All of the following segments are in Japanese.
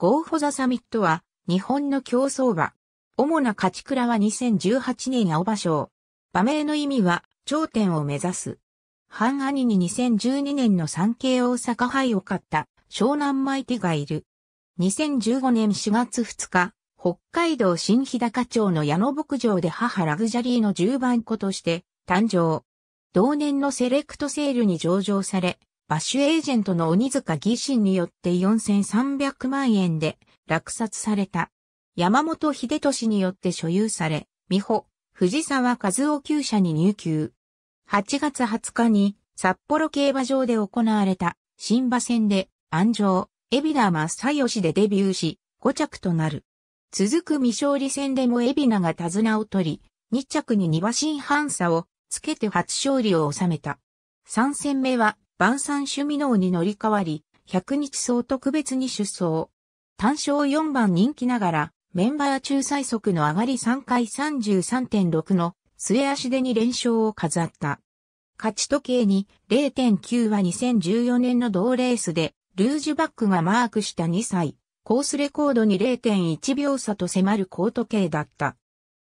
ゴーホザサミットは、日本の競争馬。主な勝ち倉は2018年青馬賞。馬名の意味は、頂点を目指す。半兄に2012年の産経大阪杯を勝った、湘南マイティがいる。2015年4月2日、北海道新日高町の矢野牧場で母ラグジャリーの10番子として誕生。同年のセレクトセールに上場され、バッシュエージェントの鬼塚義信によって4300万円で落札された。山本秀俊によって所有され、美穂、藤沢和夫厩社に入球。8月20日に札幌競馬場で行われた新馬戦で安城、海老名正義でデビューし、5着となる。続く未勝利戦でも海老名が手綱を取り、2着に2馬身半差をつけて初勝利を収めた。3戦目は晩餐趣味能に乗り換わり、百日総特別に出走。単勝4番人気ながら、メンバー中最速の上がり3回33.6の末足で2連勝を飾った。勝ち時計に0.9は2014年の同レースで、ルージュバックがマークした2歳、コースレコードに0.1秒差と迫る高時計だった。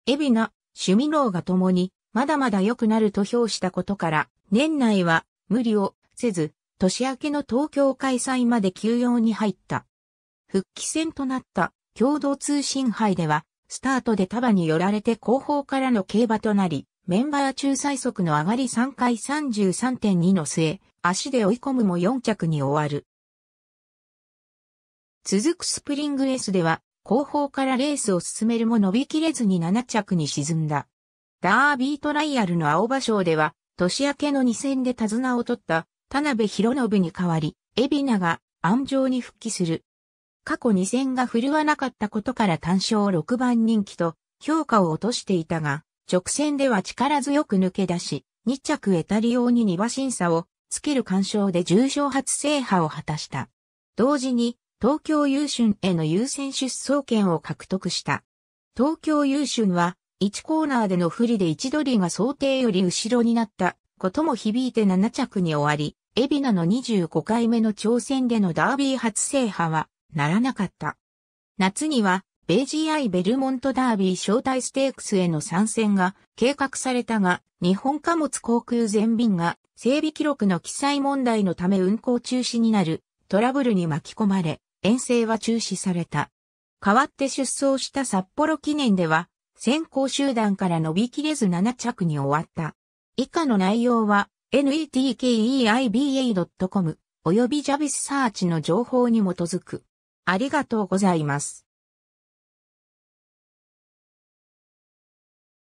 エビナ、趣味能が共に、まだまだ良くなると評したことから、年内は無理をせず、年明けの東京開催まで休養に入った。復帰戦となった共同通信杯では、スタートで束に寄られて後方からの競馬となり、メンバー中最速の上がり3回33.2の末、足で追い込むも4着に終わる。続くスプリングエースでは、後方からレースを進めるも伸びきれずに7着に沈んだ。ダービートライアルの青葉賞では、年明けの2戦で手綱を取った田辺博信に代わり、海老名が安城に復帰する。過去2戦が振るわなかったことから単勝6番人気と評価を落としていたが、直線では力強く抜け出し、2着エタリオに2馬審査をつける干渉で重賞初制覇を果たした。同時に、東京優春への優先出走権を獲得した。東京優春は、1コーナーでの不利で一ドリが想定より後ろになったことも響いて7着に終わり、海老名の25回目の挑戦でのダービー初制覇はならなかった。夏には、ベイジーアイ・ベルモントダービー招待ステークスへの参戦が計画されたが、日本貨物航空全便が整備記録の記載問題のため運航中止になるトラブルに巻き込まれ、遠征は中止された。代わって出走した札幌記念では、先行集団から伸びきれず7着に終わった。以下の内容は netkeiba.com 及び Javis Search の情報に基づく。ありがとうございます。